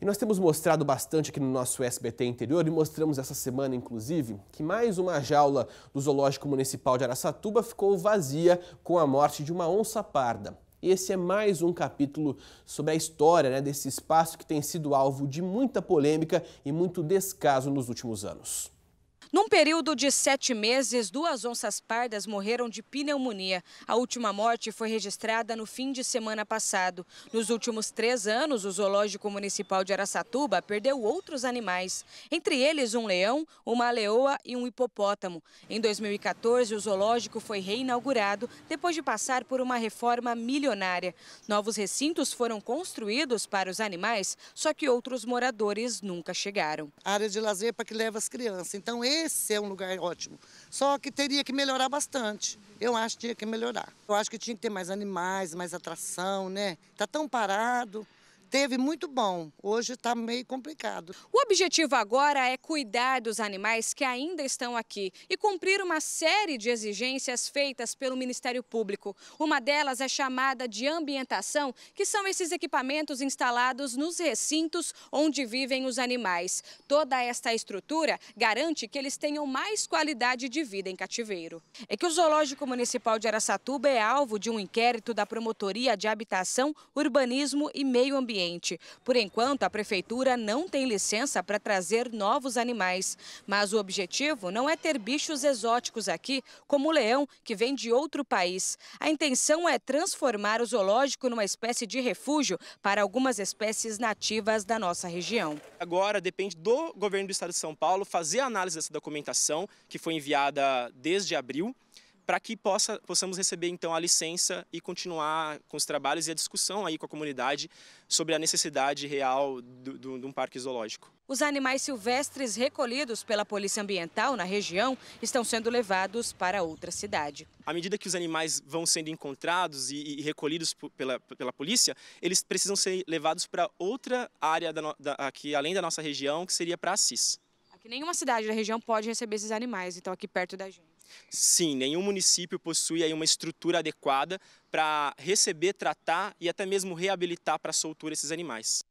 E nós temos mostrado bastante aqui no nosso SBT interior e mostramos essa semana, inclusive, que mais uma jaula do Zoológico Municipal de Araçatuba ficou vazia com a morte de uma onça parda. esse é mais um capítulo sobre a história né, desse espaço que tem sido alvo de muita polêmica e muito descaso nos últimos anos. Num período de sete meses, duas onças pardas morreram de pneumonia. A última morte foi registrada no fim de semana passado. Nos últimos três anos, o Zoológico Municipal de Araçatuba perdeu outros animais, entre eles um leão, uma leoa e um hipopótamo. Em 2014, o zoológico foi reinaugurado depois de passar por uma reforma milionária. Novos recintos foram construídos para os animais, só que outros moradores nunca chegaram. A área de lazer é para que leva as crianças. Então, ele esse é um lugar ótimo. Só que teria que melhorar bastante. Eu acho que tinha que melhorar. Eu acho que tinha que ter mais animais, mais atração, né? Tá tão parado teve muito bom, hoje está meio complicado. O objetivo agora é cuidar dos animais que ainda estão aqui e cumprir uma série de exigências feitas pelo Ministério Público. Uma delas é chamada de ambientação, que são esses equipamentos instalados nos recintos onde vivem os animais. Toda esta estrutura garante que eles tenham mais qualidade de vida em cativeiro. É que o Zoológico Municipal de Aracatuba é alvo de um inquérito da Promotoria de Habitação, Urbanismo e Meio Ambiente por enquanto, a prefeitura não tem licença para trazer novos animais. Mas o objetivo não é ter bichos exóticos aqui, como o leão, que vem de outro país. A intenção é transformar o zoológico numa espécie de refúgio para algumas espécies nativas da nossa região. Agora depende do governo do estado de São Paulo fazer a análise dessa documentação, que foi enviada desde abril para que possa, possamos receber então a licença e continuar com os trabalhos e a discussão aí com a comunidade sobre a necessidade real de um parque zoológico. Os animais silvestres recolhidos pela Polícia Ambiental na região estão sendo levados para outra cidade. À medida que os animais vão sendo encontrados e, e recolhidos pela, pela polícia, eles precisam ser levados para outra área da, da, aqui, além da nossa região, que seria para Assis. Aqui nenhuma cidade da região pode receber esses animais, então aqui perto da gente. Sim, nenhum município possui aí uma estrutura adequada para receber, tratar e até mesmo reabilitar para soltura esses animais.